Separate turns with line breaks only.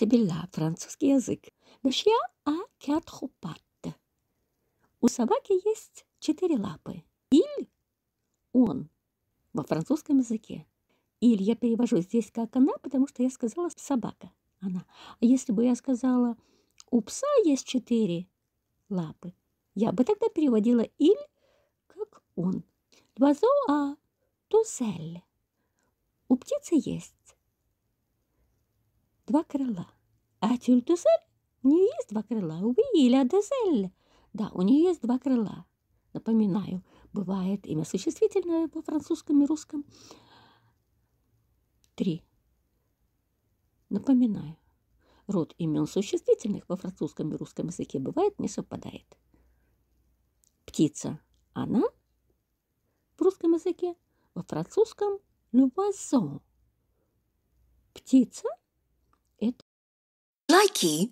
Сибилла, французский язык. Le chien a quatre У собаки есть четыре лапы. Иль – он во французском языке. Иль я перевожу здесь как она, потому что я сказала собака. Она. А если бы я сказала у пса есть четыре лапы, я бы тогда переводила иль как он. Двазо а тусель. У птицы есть два крыла. А тюльтузель, у нее есть два крыла. У Биля Дезель, да, у нее есть два крыла. Напоминаю, бывает имя существительное во французском и русском. Три. Напоминаю, род имен существительных во французском и русском языке бывает не совпадает. Птица – она в русском языке, во французском – любазон. Птица it.
Likey